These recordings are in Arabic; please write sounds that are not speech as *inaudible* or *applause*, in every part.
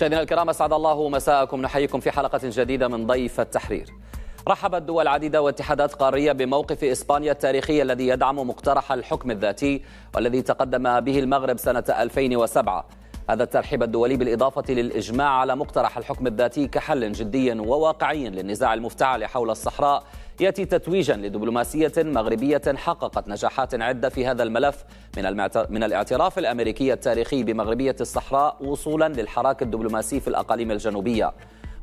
مشاهدينا الكرام اسعد الله مساءكم نحييكم في حلقه جديده من ضيف التحرير. رحبت دول عديده واتحادات قاريه بموقف اسبانيا التاريخي الذي يدعم مقترح الحكم الذاتي والذي تقدم به المغرب سنه 2007. هذا الترحيب الدولي بالاضافه للاجماع على مقترح الحكم الذاتي كحل جدي وواقعي للنزاع المفتعل حول الصحراء يأتي تتويجا لدبلوماسية مغربية حققت نجاحات عدة في هذا الملف من, من الاعتراف الأمريكي التاريخي بمغربية الصحراء وصولا للحراك الدبلوماسي في الأقاليم الجنوبية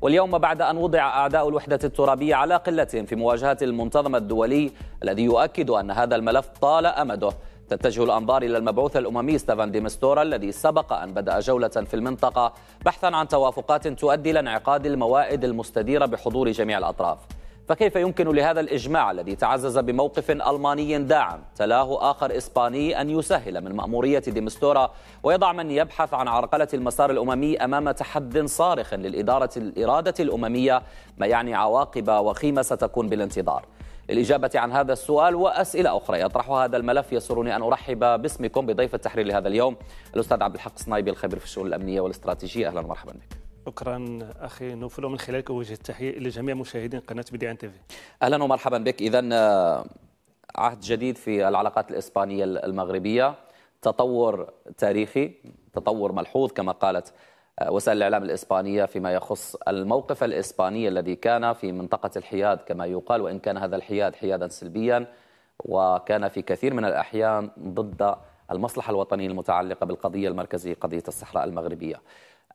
واليوم بعد أن وضع أعداء الوحدة الترابية على قلتهم في مواجهة المنتظمة الدولي الذي يؤكد أن هذا الملف طال أمده تتجه الأنظار إلى المبعوث الأممي ستيفان ديمستورا الذي سبق أن بدأ جولة في المنطقة بحثا عن توافقات تؤدي إلى انعقاد الموائد المستديرة بحضور جميع الأطراف فكيف يمكن لهذا الإجماع الذي تعزز بموقف ألماني داعم تلاه آخر إسباني أن يسهل من مأمورية ديمستورا ويضع من يبحث عن عرقلة المسار الأممي أمام تحد صارخ للإدارة الإرادة الأممية ما يعني عواقب وخيمة ستكون بالانتظار للإجابة عن هذا السؤال وأسئلة أخرى يطرحها هذا الملف يسرني أن أرحب باسمكم بضيف التحرير لهذا اليوم الأستاذ عبد الحق صنايبي الخبير في الشؤون الأمنية والاستراتيجية أهلا ومرحبا بك شكرا اخي نوفل ومن خلالك اوجه التحيه الى جميع مشاهدين قناه دي ان تيفي اهلا ومرحبا بك اذا آه، عهد جديد في العلاقات الاسبانيه المغربيه تطور تاريخي تطور ملحوظ كما قالت آه، وسائل الاعلام الاسبانيه فيما يخص الموقف الاسباني الذي كان في منطقه الحياد كما يقال وان كان هذا الحياد حيادا سلبيا وكان في كثير من الاحيان ضد المصلحه الوطنيه المتعلقه بالقضيه المركزيه قضيه الصحراء المغربيه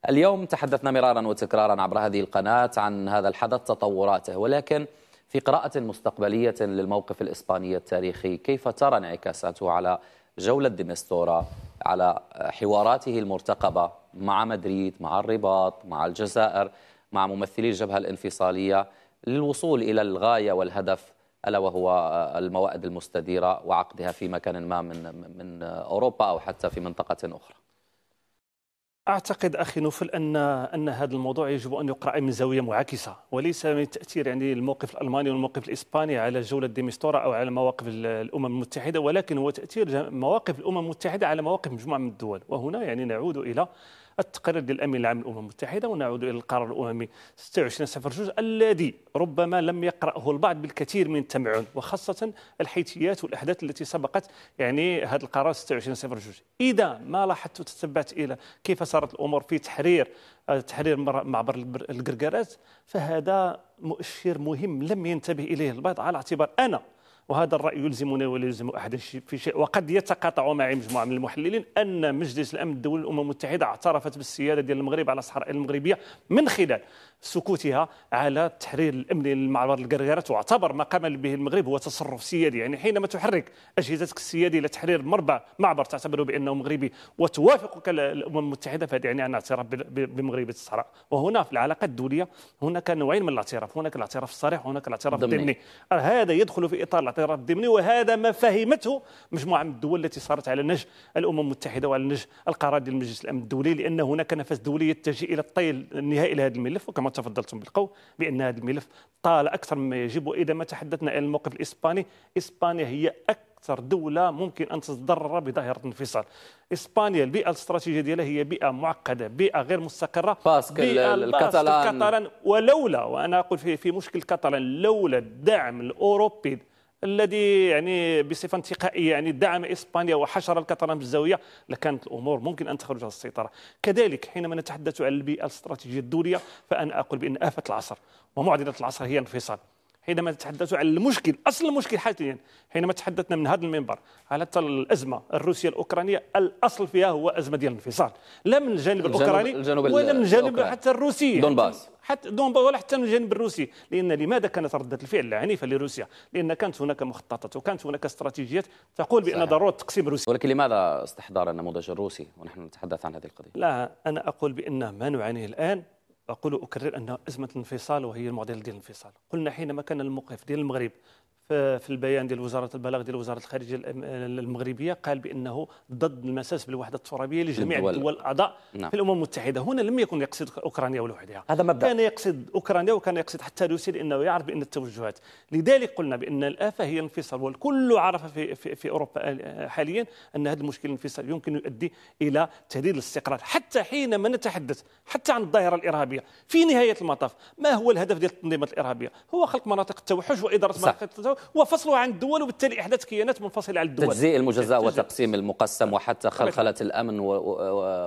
اليوم تحدثنا مرارا وتكرارا عبر هذه القناة عن هذا الحدث تطوراته ولكن في قراءة مستقبلية للموقف الإسباني التاريخي كيف ترى انعكاساته على جولة ديمستورا على حواراته المرتقبة مع مدريد مع الرباط مع الجزائر مع ممثلي الجبهة الانفصالية للوصول إلى الغاية والهدف ألا وهو الموائد المستديرة وعقدها في مكان ما من, من أوروبا أو حتى في منطقة أخرى اعتقد اخي نوفل ان ان هذا الموضوع يجب ان يقرا من زاويه معاكسه وليس من تاثير يعني الموقف الالماني والموقف الاسباني على جوله ديمستورا او على مواقف الامم المتحده ولكن هو تاثير مواقف الامم المتحده على مواقف مجموعه من الدول وهنا يعني نعود الى التقرير للامين العام للامم المتحده ونعود الى القرار الاممي 2602 الذي ربما لم يقراه البعض بالكثير من التمعن وخاصه الحيتيات والاحداث التي سبقت يعني هذا القرار 2602 اذا ما لاحظت وتتبعت الى كيف صارت الامور في تحرير آه، تحرير معبر القرقرات فهذا مؤشر مهم لم ينتبه اليه البعض على اعتبار انا وهذا الرأي يلزمنا ولا يلزم احد في شيء وقد يتقاطع معي مجموعة من المحللين أن مجلس الأمن الدولي الأمم المتحدة اعترفت بالسيادة ديال المغرب على الصحراء المغربية من خلال سكوتها على التحرير الامني للمعبر القرقرات واعتبر ما قام به المغرب هو تصرف سيادي يعني حينما تحرك اجهزتك السياديه لتحرير مربع معبر تعتبره بانه مغربي وتوافقك الامم المتحده فهذا يعني ان اعتراف بمغربيه الصحراء وهنا في العلاقات الدوليه هناك نوعين من الاعتراف هناك الاعتراف الصريح وهناك الاعتراف الضمني هذا يدخل في اطار الاعتراف الضمني وهذا ما فهمته مجموعه من الدول التي صارت على نهج الامم المتحده وعلى نهج القرار ديال مجلس الامن الدولي لان هناك نفس دولي يتجه الى الطيل النهائي لهذا الملف وكما تفضلتم بالقول بان هذا الملف طال اكثر مما يجب واذا ما تحدثنا عن الموقف الاسباني اسبانيا هي اكثر دوله ممكن ان تتضرر بظاهره الانفصال اسبانيا البيئه الاستراتيجيه ديالها هي بيئه معقده بيئه غير مستقره باسك الكاتالان ولولا وانا اقول في, في مشكل كاتالان لولا الدعم الاوروبي الذي يعني بصفه انتقائيه يعني دعم اسبانيا وحشر الكتران بالزاويه لكانت الامور ممكن ان تخرج عن السيطره كذلك حينما نتحدث عن البيئه الاستراتيجيه الدوليه فانا اقول بان افه العصر ومعضله العصر هي انفصال حينما تتحدث عن المشكل اصل المشكل حاليا حينما تحدثنا من هذا المنبر على الازمه الروسيه الاوكرانيه الاصل فيها هو ازمه ديال الانفصال لا من الجانب الاوكراني الجنوب ولا من الجانب حتى الروسي دونباس حتى دونبا ولا حتى من الجانب الروسي لان لماذا كانت رده الفعل العنيفه لروسيا؟ لان كانت هناك مخططات وكانت هناك استراتيجيات تقول بان ضروره تقسيم روسيا ولكن لماذا استحضار النموذج الروسي ونحن نتحدث عن هذه القضيه؟ لا انا اقول بان ما نعانيه الان أقول أكرر أنها أزمة الانفصال وهي المعضلة ديال الانفصال قلنا حينما كان الموقف ديال المغرب في البيان ديال وزاره البلاغ ديال وزاره الخارجيه المغربيه قال بانه ضد المساس بالوحده الترابيه لجميع الدول, الدول الاعضاء نعم. في الامم المتحده هنا لم يكن يقصد اوكرانيا لوحدها هذا مبدا كان يقصد اوكرانيا وكان يقصد حتى روسيا لانه يعرف بان التوجهات لذلك قلنا بان الافه هي الانفصال والكل عرف في في, في اوروبا آه، حاليا ان هذا المشكل الانفصال يمكن يؤدي الى تهديد الاستقرار حتى حينما نتحدث حتى عن الظاهره الارهابيه في نهايه المطاف ما هو الهدف ديال التنظيمات الارهابيه هو خلق مناطق التوحش واداره مناطق التوحش وفصله عن الدول وبالتالي احداث كيانات منفصله عن الدول تجزيء المجزاء وتقسيم المقسم وحتى خلخله الامن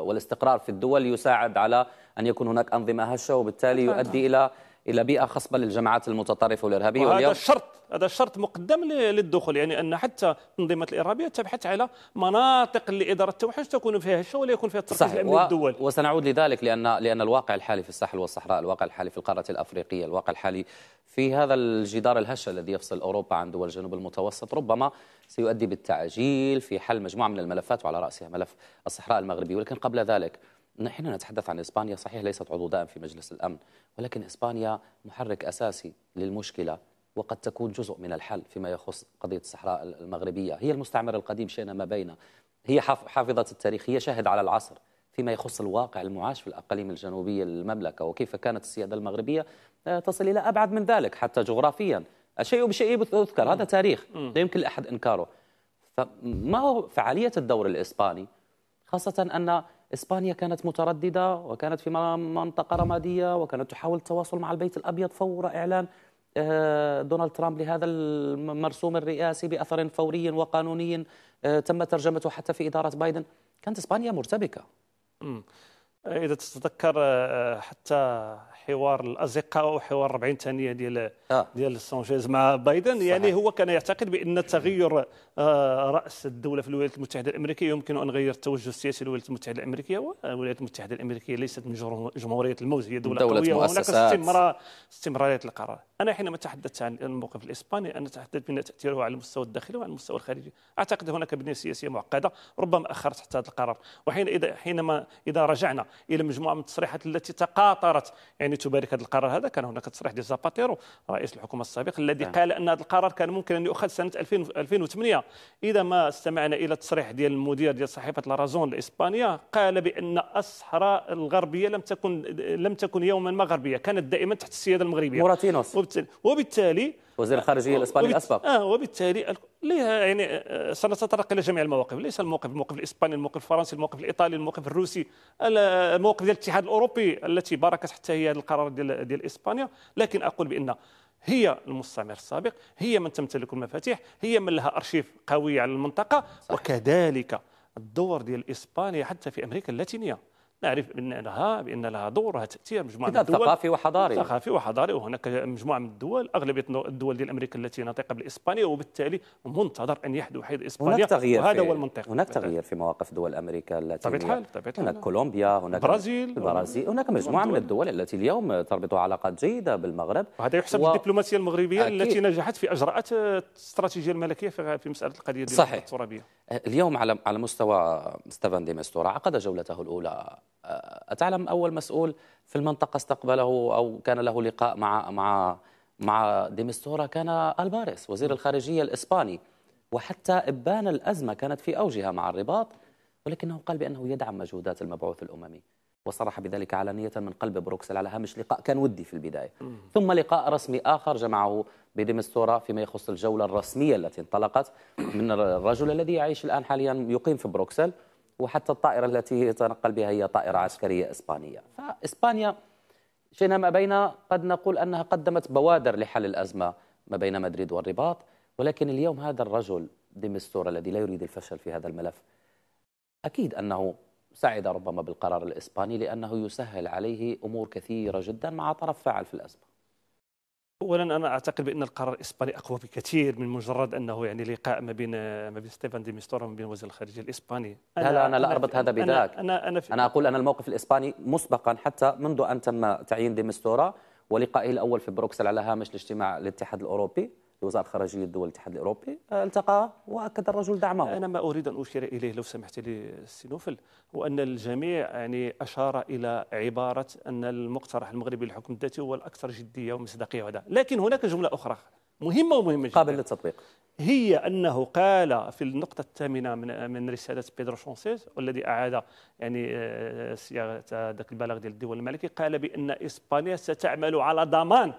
والاستقرار في الدول يساعد على ان يكون هناك انظمه هشه وبالتالي يؤدي الى الى بيئه خصبه للجماعات المتطرفه والارهابيه وهذا الشرط هذا الشرط مقدم للدخول يعني ان حتى المنظمات الارهابيه تبحث على مناطق لاداره التوحش تكون فيها الشو ولا يكون فيها التركيز الامني و... الدولي وسنعود لذلك لان لان الواقع الحالي في الساحل والصحراء الواقع الحالي في القاره الافريقيه الواقع الحالي في هذا الجدار الهش الذي يفصل اوروبا عن دول جنوب المتوسط ربما سيؤدي بالتعجيل في حل مجموعه من الملفات وعلى راسها ملف الصحراء المغربي ولكن قبل ذلك نحن نتحدث عن إسبانيا صحيح ليست عضو دائم في مجلس الأمن ولكن إسبانيا محرك أساسي للمشكلة وقد تكون جزء من الحل فيما يخص قضية الصحراء المغربية هي المستعمر القديم شئنا ما بين هي حافظة التاريخ هي شاهد على العصر فيما يخص الواقع المعاش في الأقاليم الجنوبية للمملكة وكيف كانت السيادة المغربية آه، تصل إلى أبعد من ذلك حتى جغرافيا الشيء بشيء يذكر هذا تاريخ لا يمكن لأحد إنكاره فما هو فعالية الدور الإسباني خاصة أن إسبانيا كانت مترددة وكانت في منطقة رمادية وكانت تحاول التواصل مع البيت الأبيض فور إعلان آه، دونالد ترامب لهذا المرسوم الرئاسي بأثر فوري وقانوني آه، تم ترجمته حتى في إدارة بايدن كانت إسبانيا مرتبكة اذا تتذكر آه، حتى حوار الازقه وحوار 40 ثانيه ديال آه. ديال سانشيز مع بايدن صحيح. يعني هو كان يعتقد بان تغير آه، راس الدوله في الولايات المتحده الامريكيه يمكن ان غير التوجه السياسي للولايات المتحده الامريكيه والولايات المتحده الامريكيه ليست من جمهوريه الموز هي دوله, دولة قويه وهناك استمرار استمراريه القرار أنا حينما تحدثت عن الموقف الإسباني أنا تحدثت بان تأثيره على المستوى الداخلي وعلى المستوى الخارجي أعتقد هناك بنية سياسية معقدة ربما أخرت حتى هذا القرار وحين إذا حينما إذا رجعنا إلى مجموعة من التصريحات التي تقاطرت يعني تبارك هذا القرار هذا كان هناك تصريح ديال زاباتيرو رئيس الحكومة السابق الذي نعم. قال أن هذا القرار كان ممكن أن يؤخذ سنة 2008 إذا ما استمعنا إلى التصريح ديال المدير ديال صحيفة لارازون الإسبانية قال بأن الصحراء الغربية لم تكن لم تكن يوما ما غربية كانت دائما تحت السيادة المغربية موراتينوس وبالتالي, وبالتالي وزير الخارجيه آه، الاسباني وبت... الاسبق اه وبالتالي ليها يعني آه، آه، سنتطرق الى جميع المواقف ليس الموقف الموقف الاسباني الموقف الفرنسي الموقف الايطالي الموقف الروسي الموقف ديال الاتحاد الاوروبي التي باركت حتى هي هذا القرار ديال ديال اسبانيا لكن اقول بان هي المستعمر السابق هي من تمتلك المفاتيح هي من لها ارشيف قوي على المنطقه صح. وكذلك الدور ديال اسبانيا حتى في امريكا اللاتينيه نعرف بأن لها بأن لها دور لها تأثير مجموعة من الدول ثقافي وحضاري ثقافي وحضاري وهناك مجموعة من الدول أغلبية الدول ديال أمريكا التي ناطقه بالاسبانيا وبالتالي منتظر أن يحدث حيث إسبانيا هناك تغيير وهذا هو المنطق هناك تغيير في مواقف دول أمريكا اللاتينية طبيعة الحال طبيعة الحال هناك كولومبيا هناك البرازيل البرازيل هناك مجموعة من الدول التي اليوم تربط علاقات جيدة بالمغرب وهذا يحسب و... الدبلوماسية المغربية أكيد. التي نجحت في إجراءات الاستراتيجية الملكية في مسألة القضية ديال الترابية اليوم على على مستوى ستيفان ديمستورا عقد جولته الأولى أتعلم أول مسؤول في المنطقة استقبله أو كان له لقاء مع مع مع ديمستورا كان ألباريس وزير الخارجية الإسباني وحتى إبان الأزمة كانت في أوجها مع الرباط ولكنه قال بأنه يدعم مجهودات المبعوث الأممي وصرح بذلك علانية من قلب بروكسل على هامش لقاء كان ودي في البداية ثم لقاء رسمي آخر جمعه بديمستورا فيما يخص الجولة الرسمية التي انطلقت من الرجل الذي يعيش الآن حاليا يقيم في بروكسل وحتى الطائرة التي تنقل بها هي طائرة عسكرية إسبانية فإسبانيا شئنا ما بين قد نقول أنها قدمت بوادر لحل الأزمة ما بين مدريد والرباط ولكن اليوم هذا الرجل ديمستور الذي لا يريد الفشل في هذا الملف أكيد أنه سعد ربما بالقرار الإسباني لأنه يسهل عليه أمور كثيرة جدا مع طرف فاعل في الأزمة اولا انا اعتقد بان القرار الاسباني اقوى بكثير من مجرد انه يعني لقاء ما بين ما بين ستيفان دي ميستورا وما بين وزير الخارجيه الاسباني أنا لا لا انا لا اربط هذا بذاك انا انا, أنا, أنا اقول ان الموقف الاسباني مسبقا حتى منذ ان تم تعيين دي ميستورا ولقائه الاول في بروكسل على هامش الاجتماع الاتحاد الاوروبي وزارة خارجيه دول الاتحاد الاوروبي آه، التقى واكد الرجل دعمه انا ما اريد ان اشير اليه لو سمحت لي سي نوفل هو ان الجميع يعني اشار الى عباره ان المقترح المغربي للحكم الذاتي هو الاكثر جديه ومصداقيه وهذا لكن هناك جمله اخرى مهمه ومهمه جدا قابل للتطبيق هي انه قال في النقطه الثامنه من من رساله بيدرو شونسيز والذي اعاد يعني آه، صياغه ذاك البلاغ ديال الدول الملكي قال بان اسبانيا ستعمل على ضمان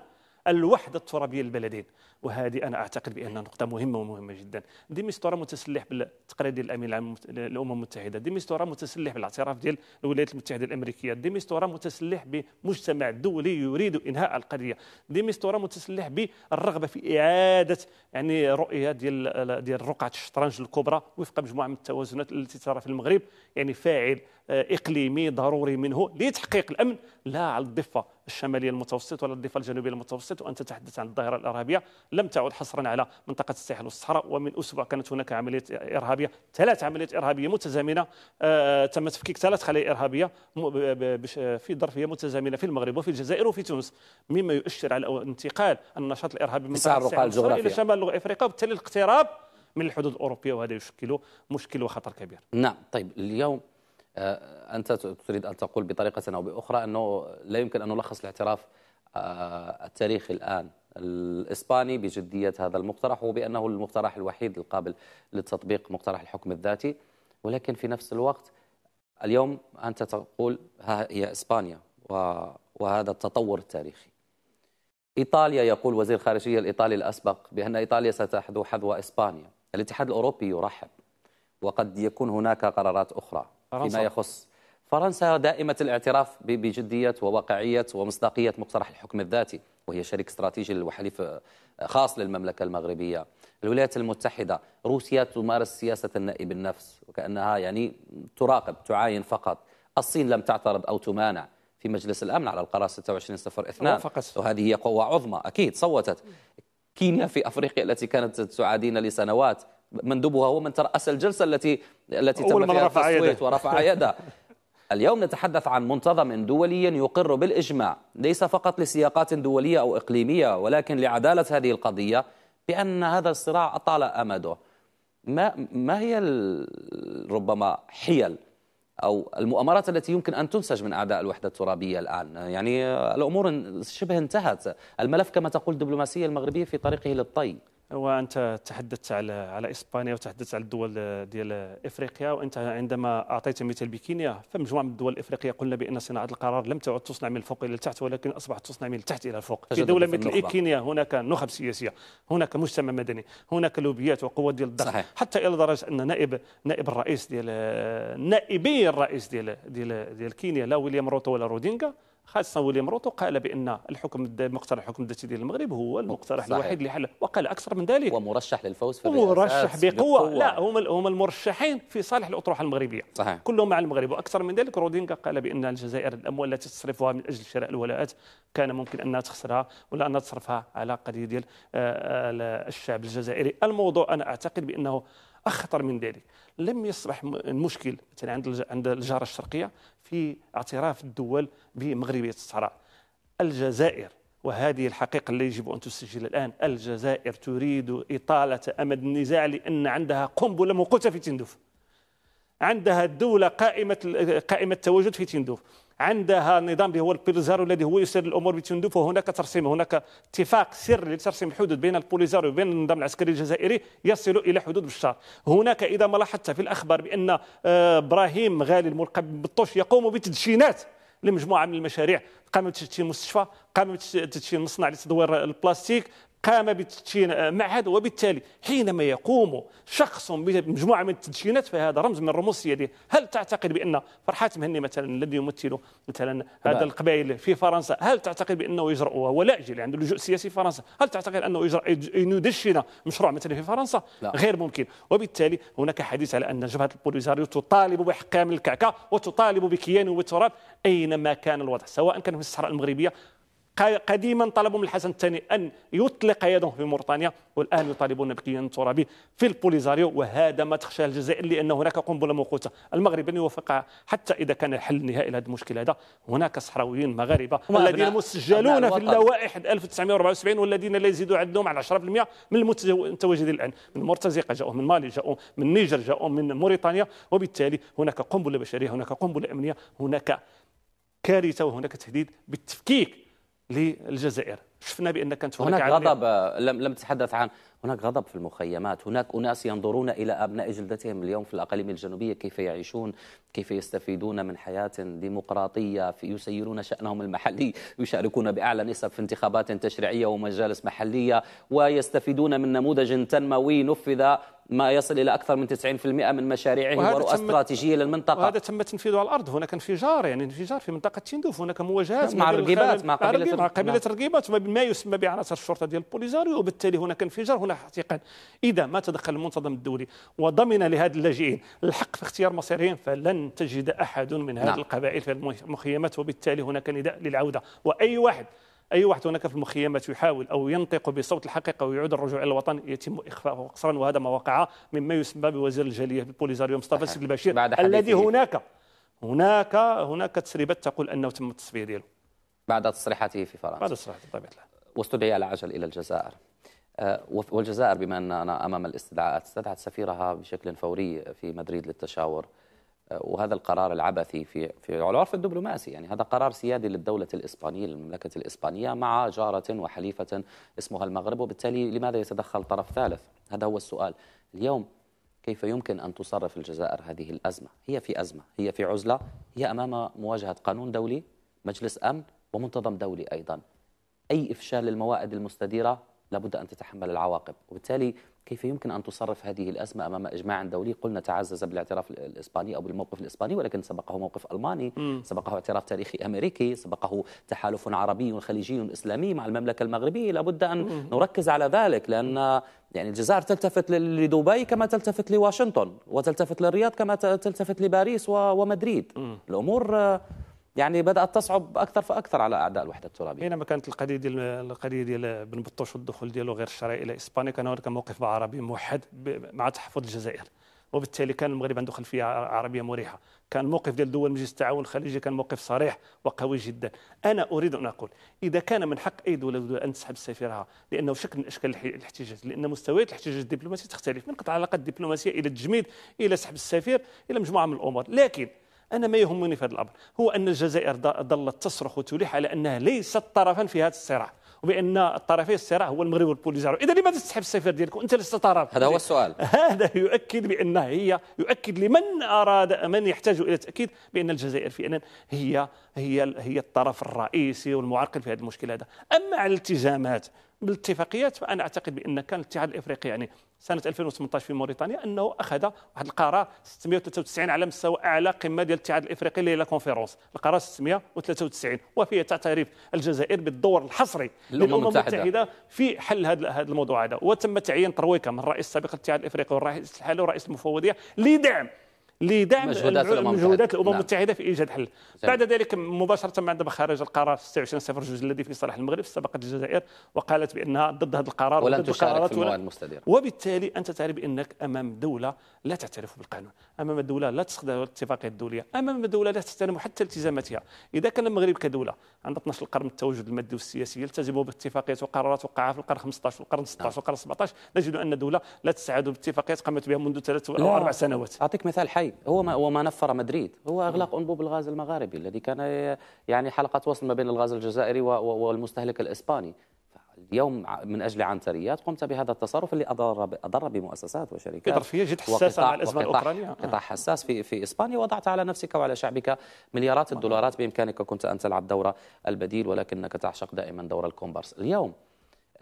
الوحده الترابيه للبلدين وهذه انا اعتقد بانها نقطه مهمه ومهمه جدا ديمستورا متسلح بالتقرير ديال الامين العام للامم المتحده ديمستورا متسلح بالاعتراف ديال الولايات المتحده الامريكيه ديمستورا متسلح بمجتمع دولي يريد انهاء القضيه ديمستورا متسلح بالرغبه في اعاده يعني رؤيه ديال ديال رقعه الشطرنج الكبرى وفق مجموعه من التوازنات التي ترى في المغرب يعني فاعل اقليمي ضروري منه لتحقيق الامن لا على الضفه الشماليه المتوسط ولا الضفه الجنوبيه المتوسط وانت تتحدث عن الظاهره الارهابيه لم تعد حصرا على منطقه الساحل والصحراء ومن اسبوع كانت هناك عمليه ارهابيه ثلاث عمليات ارهابيه متزامنه آه، تم تفكيك ثلاث خلايا ارهابيه في ظرفيه متزامنه في المغرب وفي الجزائر وفي تونس مما يؤشر على انتقال النشاط الارهابي من منطقه الساحل الى شمال افريقيا وبالتالي الاقتراب من الحدود الاوروبيه وهذا يشكل مشكل وخطر كبير نعم طيب اليوم آه، أنت تريد أن تقول بطريقة أو بأخرى أنه لا يمكن أن نلخص الاعتراف آه، التاريخي الآن الإسباني بجدية هذا المقترح وبأنه المقترح الوحيد القابل للتطبيق مقترح الحكم الذاتي ولكن في نفس الوقت اليوم أنت تقول ها هي إسبانيا وهذا التطور التاريخي إيطاليا يقول وزير خارجية الإيطالي الأسبق بأن إيطاليا ستحذو حذو إسبانيا الاتحاد الأوروبي يرحب وقد يكون هناك قرارات أخرى فيما يخص فرنسا دائمة الاعتراف بجدية وواقعية ومصداقية مقترح الحكم الذاتي وهي شريك استراتيجي وحليف آه، خاص للمملكة المغربية الولايات المتحدة روسيا تمارس سياسة النائب النفس وكأنها يعني تراقب تعاين فقط الصين لم تعترض أو تمانع في مجلس الأمن على القرار 2602 وهذه هي قوة عظمى أكيد صوتت كينيا في أفريقيا التي كانت تعادينا لسنوات مندوبها هو من ترأس الجلسة التي التي تم فيها التصويت ورفع يده *laughs* اليوم نتحدث عن منتظم دولي يقر بالإجماع ليس فقط لسياقات دولية أو إقليمية ولكن لعدالة هذه القضية بأن هذا الصراع أطال أمده ما, ما هي ربما حيل أو المؤامرات التي يمكن أن تنسج من أعداء الوحدة الترابية الآن يعني الأمور شبه انتهت الملف كما تقول الدبلوماسية المغربية في طريقه للطي وانت تحدثت على على اسبانيا وتحدثت على الدول ديال افريقيا وانت عندما اعطيت مثال بكينيا فمجموعه من الدول الافريقيه قلنا بان صناعه القرار لم تعد تصنع من الفوق الى التحت ولكن اصبحت تصنع من التحت الى الفوق في دوله مثل كينيا هناك نخب سياسيه هناك مجتمع مدني هناك لوبيات وقوات ديال الضغط حتى الى درجه ان نائب نائب الرئيس ديال نائبي الرئيس ديال ديال ديال كينيا لا ويليام روتو ولا رودينغا خاصة مروتو قال بأن الحكم مقترح الحكم الذاتي ديال المغرب هو المقترح صحيح. الوحيد لحل وقال أكثر من ذلك ومرشح للفوز في ومرشح بقوة. بقوة لا هم هم المرشحين في صالح الأطروحة المغربية صحيح. كلهم مع المغرب وأكثر من ذلك رودينغا قال بأن الجزائر الأموال التي تصرفها من أجل شراء الولاءات كان ممكن أنها تخسرها ولا أنها تصرفها على قضية ديال آه، آه، الشعب الجزائري الموضوع أنا أعتقد بأنه اخطر من ذلك لم يصبح المشكل مثلا عند عند الجاره الشرقيه في اعتراف الدول بمغربيه الصحراء الجزائر وهذه الحقيقة التي يجب أن تسجل الآن الجزائر تريد إطالة أمد النزاع لأن عندها قنبلة موقوتة في تندوف عندها الدولة قائمة قائمة التواجد في تندوف عندها نظام اللي هو البوليزارو الذي هو يسير الامور بتندوف وهناك ترسيم هناك اتفاق سري لترسيم الحدود بين البوليزارو وبين النظام العسكري الجزائري يصل الى حدود بشار هناك اذا ما لاحظت في الاخبار بان آه، ابراهيم غالي الملقب بالطوش يقوم بتدشينات لمجموعه من المشاريع قام بتدشين مستشفى قام بتدشين مصنع لتدوير البلاستيك قام بتدشين آه، معهد وبالتالي حينما يقوم شخص بمجموعه من التدشينات فهذا رمز من رموز السياديه، هل تعتقد بان فرحات مهني مثلا الذي يمثل مثلا هذا القبائل في فرنسا، هل تعتقد بانه يجرؤ وهو لاجئ عنده لجوء سياسي في فرنسا، هل تعتقد انه يجرؤ ان يدشن مشروع مثلا في فرنسا؟ لا. غير ممكن، وبالتالي هناك حديث على ان جبهه البوليزاريو تطالب بحكام الكعكه وتطالب بكيان وتراب اينما كان الوضع، سواء كان في الصحراء المغربيه قديما طلبوا من الحسن الثاني أن يطلق يده في موريتانيا والآن يطالبون بكيان ترابي في البوليزاريو وهذا ما تخشاه الجزائر لأن هناك قنبلة موقوتة المغرب لن يوافق حتى إذا كان الحل النهائي لهذا المشكل هذا هناك صحراويين مغاربة الذين مسجلون في اللوائح 1974 والذين لا يزيدوا عددهم على 10% من المتواجدين الآن من المرتزقة جاءوا من مالي جاءوا من النيجر جاءوا من موريتانيا وبالتالي هناك قنبلة بشرية هناك قنبلة أمنية هناك كارثة وهناك تهديد بالتفكيك للجزائر شفنا بان كانت هناك, هناك غضب لم لم تتحدث عن هناك غضب في المخيمات هناك اناس ينظرون الى ابناء جلدتهم اليوم في الاقاليم الجنوبيه كيف يعيشون كيف يستفيدون من حياه ديمقراطيه يسيرون شانهم المحلي يشاركون باعلى نسب في انتخابات تشريعيه ومجالس محليه ويستفيدون من نموذج تنموي نفذ ما يصل إلى أكثر من 90% من مشاريعه ورؤى استراتيجية للمنطقة وهذا تم تنفيذه على الأرض هناك انفجار يعني انفجار في منطقة تندوف هناك مواجهات مع الرقيبات مع قبيلة مع قبيلة الرقيبات ما يسمى بعناصر الشرطة ديال البوليزاريو وبالتالي هناك انفجار هنا احتقان إذا ما تدخل المنتظم الدولي وضمن لهذه اللاجئين الحق في اختيار مصيرهم فلن تجد أحد من هذه نعم. القبائل في المخيمات وبالتالي هناك نداء للعودة وأي واحد أي واحد هناك في المخيمات يحاول أو ينطق بصوت الحقيقة ويعود الرجوع إلى الوطن يتم إخفاءه قصرا وهذا ما وقع مما يسمى بوزير الجالية بوليزاريو مصطفى سيد البشير الذي هناك هناك هناك تسريبات تقول أنه تم التصفية ديالو بعد تصريحاته في فرنسا بعد تصريحاته بطبيعة الحال واستدعي على عجل إلى الجزائر آه، والجزائر بما أننا أمام الاستدعاءات استدعت سفيرها بشكل فوري في مدريد للتشاور وهذا القرار العبثي في في العرف الدبلوماسي يعني هذا قرار سيادي للدولة الإسبانية للمملكة الإسبانية مع جارة وحليفة اسمها المغرب وبالتالي لماذا يتدخل طرف ثالث هذا هو السؤال اليوم كيف يمكن أن تصرف الجزائر هذه الأزمة هي في أزمة هي في عزلة هي أمام مواجهة قانون دولي مجلس أمن ومنتظم دولي أيضا أي إفشال للموائد المستديرة لابد أن تتحمل العواقب وبالتالي كيف يمكن أن تصرف هذه الأزمة أمام إجماع دولي قلنا تعزز بالاعتراف الإسباني أو بالموقف الإسباني ولكن سبقه موقف ألماني سبقه اعتراف تاريخي أمريكي سبقه تحالف عربي خليجي إسلامي مع المملكة المغربية لابد أن نركز على ذلك لأن يعني الجزائر تلتفت لدبي كما تلتفت لواشنطن وتلتفت للرياض كما تلتفت لباريس ومدريد الأمور يعني بدأت تصعب أكثر فأكثر على أعداء الوحدة الترابية بينما كانت القضية ديال القضية ديال بن بطوش والدخول ديالو غير الشرعي إلى إسبانيا كان هناك موقف عربي موحد مع تحفظ الجزائر وبالتالي كان المغرب عنده خلفيه عربيه مريحه كان الموقف ديال دول مجلس التعاون الخليجي كان موقف صريح وقوي جدا انا اريد ان اقول اذا كان من حق اي دوله ان تسحب سفيرها لانه شكل من اشكال الاحتجاج لان مستويات الاحتجاج الدبلوماسي تختلف من قطع العلاقات الدبلوماسيه الى التجميد الى سحب السفير الى مجموعه من الامور لكن أنا ما يهمني في هذا الأمر هو أن الجزائر ظلت تصرخ وتلح على أنها ليست طرفا في هذا الصراع وبان الطرفي الصراع هو المغرب والبوليزاريو اذا لماذا تسحب السفير ديالك وانت لست طرف هذا هو السؤال *laughs* هذا يؤكد بان هي يؤكد لمن اراد من يحتاج الى تاكيد بان الجزائر فعلا هي هي هي الطرف الرئيسي والمعرقل في هذا المشكل هذا اما على الالتزامات بالاتفاقيات فانا اعتقد بان كان الاتحاد الافريقي يعني سنه 2018 في موريتانيا انه اخذ واحد القرار 693 على مستوى اعلى قمه ديال الاتحاد الافريقي اللي هي لا كونفيرونس القرار 693 وفيه تعترف الجزائر بالدور الحصري للامم المتحده, المتحدة في حل هذا الموضوع هذا وتم تعيين ترويكه من الرئيس السابق للاتحاد الافريقي والرئيس الحالي ورئيس المفوضيه لدعم لدعم مجهودات الامم المتحده نعم. في ايجاد حل جميل. بعد ذلك مباشره عندما خرج القرار 26 جوج الذي في صالح المغرب سبقت الجزائر وقالت بانها ضد هذا القرار ولن ضد تشارك في المواد المستديره وبالتالي انت تعرف انك امام دوله لا تعترف بالقانون امام دوله لا تخضع الاتفاقيه الدوليه امام دوله لا تحترم حتى التزاماتها اذا كان المغرب كدوله عند 12 القرن من المادي والسياسي يلتزم بالاتفاقيات وقرارات وقعها في القرن 15 والقرن 16 نعم. والقرن 17 نجد ان دوله لا تستعد باتفاقيات قامت بها منذ ثلاث او اربع سنوات اعطيك مثال حي شيء هو ما ما نفر مدريد هو اغلاق انبوب الغاز المغاربي الذي كان يعني حلقه وصل ما بين الغاز الجزائري والمستهلك الاسباني اليوم من اجل عنتريات قمت بهذا التصرف اللي اضر اضر بمؤسسات وشركات في جد حساسه مع الازمه الاوكرانيه قطاع حساس في في اسبانيا وضعت على نفسك وعلى شعبك مليارات الدولارات بامكانك كنت ان تلعب دور البديل ولكنك تعشق دائما دور الكومبارس اليوم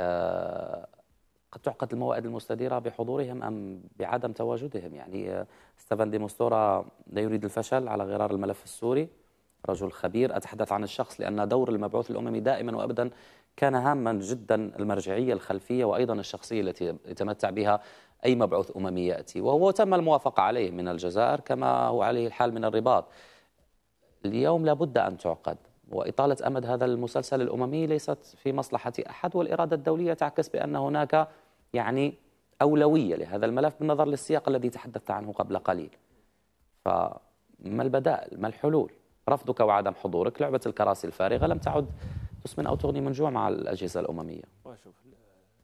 آه قد تعقد الموائد المستديرة بحضورهم أم بعدم تواجدهم يعني ستيفن ديموستورا لا يريد الفشل على غرار الملف السوري رجل خبير أتحدث عن الشخص لأن دور المبعوث الأممي دائما وأبدا كان هاما جدا المرجعية الخلفية وأيضا الشخصية التي يتمتع بها أي مبعوث أممي يأتي وهو تم الموافقة عليه من الجزائر كما هو عليه الحال من الرباط اليوم لابد أن تعقد وإطالة أمد هذا المسلسل الأممي ليست في مصلحة أحد والإرادة الدولية تعكس بأن هناك يعني أولوية لهذا الملف بالنظر للسياق الذي تحدثت عنه قبل قليل فما البدائل ما الحلول رفضك وعدم حضورك لعبة الكراسي الفارغة لم تعد تسمن أو تغني من جوع مع الأجهزة الأممية وشوف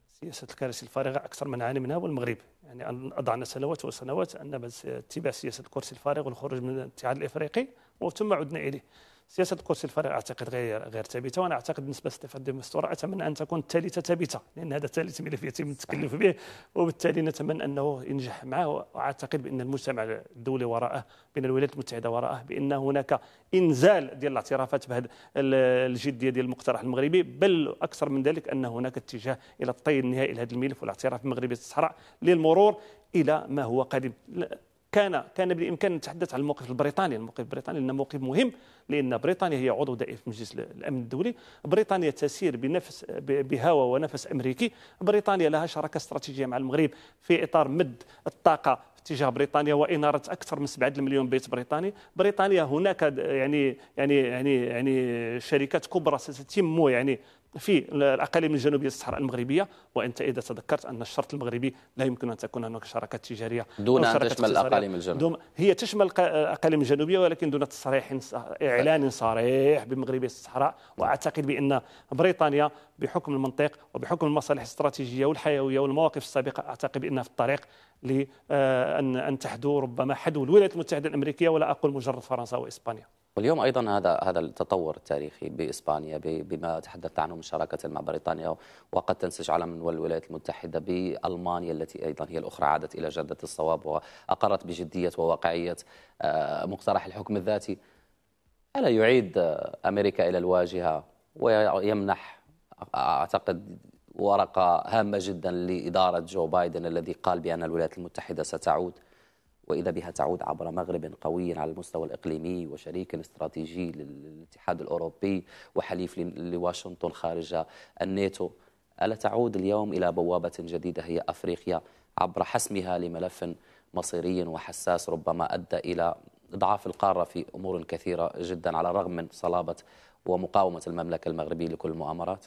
سياسة الكراسي الفارغة أكثر من عاني منها والمغرب يعني أضعنا سنوات وسنوات أن اتباع سياسة الكرسي الفارغ والخروج من الاتحاد الإفريقي وثم عدنا إليه سياسه كرسي الفريق اعتقد غير غير ثابته وانا اعتقد بالنسبه لصفه ديمستورا اتمنى ان تكون الثالثه ثابته لان هذا ثالث ملف يتم التكلف به وبالتالي نتمنى انه ينجح معه واعتقد بان المجتمع الدولي وراءه بان الولايات المتحده وراءه بان هناك انزال ديال الاعترافات بهذا الجديه ديال المقترح المغربي بل اكثر من ذلك ان هناك اتجاه الى الطي النهائي لهذا الملف والاعتراف المغربي الصحراء للمرور الى ما هو قادم كان كان بالامكان نتحدث عن الموقف البريطاني، الموقف البريطاني لأنه موقف مهم لان بريطانيا هي عضو دائم في مجلس الامن الدولي، بريطانيا تسير بنفس بهوى ونفس امريكي، بريطانيا لها شراكه استراتيجيه مع المغرب في اطار مد الطاقه اتجاه بريطانيا واناره اكثر من 7 مليون بيت بريطاني، بريطانيا هناك يعني يعني يعني يعني شركات كبرى ستتم يعني في الاقاليم الجنوبيه الصحراء المغربيه وانت اذا تذكرت ان الشرط المغربي لا يمكن ان تكون هناك شراكات تجاريه دون ان تشمل الاقاليم الجنوبيه هي تشمل الاقاليم الجنوبيه ولكن دون تصريح اعلان صريح بمغربيه الصحراء واعتقد بان بريطانيا بحكم المنطق وبحكم المصالح الاستراتيجيه والحيويه والمواقف السابقه اعتقد بانها في الطريق لأن آه، أن تحدو ربما حدو الولايات المتحدة الأمريكية ولا أقول مجرد فرنسا وإسبانيا واليوم ايضا هذا هذا التطور التاريخي باسبانيا بما تحدثت عنه من شراكه مع بريطانيا وقد تنسج على من الولايات المتحده بالمانيا التي ايضا هي الاخرى عادت الى جاده الصواب واقرت بجديه وواقعيه آه، مقترح الحكم الذاتي الا يعيد آه، امريكا الى الواجهه ويمنح اعتقد ورقة هامة جدا لإدارة جو بايدن الذي قال بأن الولايات المتحدة ستعود وإذا بها تعود عبر مغرب قوي على المستوى الإقليمي وشريك استراتيجي للاتحاد الأوروبي وحليف لواشنطن خارج الناتو ألا تعود اليوم إلى بوابة جديدة هي أفريقيا عبر حسمها لملف مصيري وحساس ربما أدى إلى ضعف القارة في أمور كثيرة جدا على الرغم من صلابة ومقاومة المملكة المغربية لكل المؤامرات؟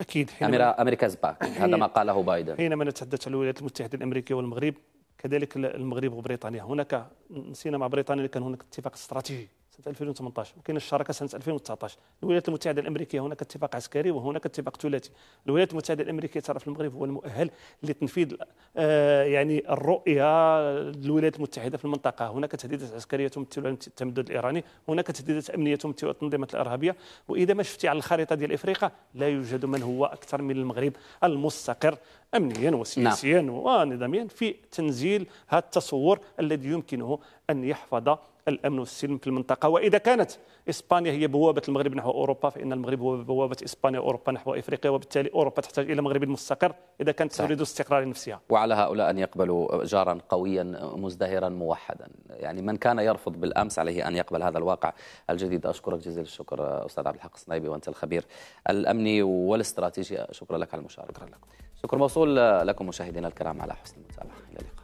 اكيد حينما امريكاز باك هذا ما قاله بايدن حينما نتحدث عن الولايات المتحده الامريكيه والمغرب كذلك المغرب وبريطانيا هناك نسينا مع بريطانيا كان هناك اتفاق استراتيجي سنه 2018 وكاين الشراكه سنه 2019 الولايات المتحده الامريكيه هناك اتفاق عسكري وهناك اتفاق ثلاثي الولايات المتحده الامريكيه طرف المغرب هو المؤهل لتنفيذ آه، يعني الرؤيه للولايات المتحده في المنطقه هناك تهديدات عسكريه تمثل التمدد الايراني هناك تهديدات امنيه تمثل التنظيمات الارهابيه واذا ما شفتي على الخريطه ديال افريقيا لا يوجد من هو اكثر من المغرب المستقر امنيا وسياسيا نعم. ونظاميا في تنزيل هذا التصور الذي يمكنه ان يحفظ الامن والسلم في المنطقه واذا كانت اسبانيا هي بوابه المغرب نحو اوروبا فان المغرب هو بوابه اسبانيا واوروبا نحو افريقيا وبالتالي اوروبا تحتاج الى مغرب مستقر اذا كانت تريد استقرار نفسها وعلى هؤلاء ان يقبلوا جارا قويا مزدهرا موحدا يعني من كان يرفض بالامس عليه ان يقبل هذا الواقع الجديد اشكرك جزيل الشكر استاذ عبد الحق الصنايبي وانت الخبير الامني والاستراتيجي شكرا لك على المشاركه شكرا لكم شكر موصول لكم مشاهدينا الكرام على حسن المتابعه الى اللقاء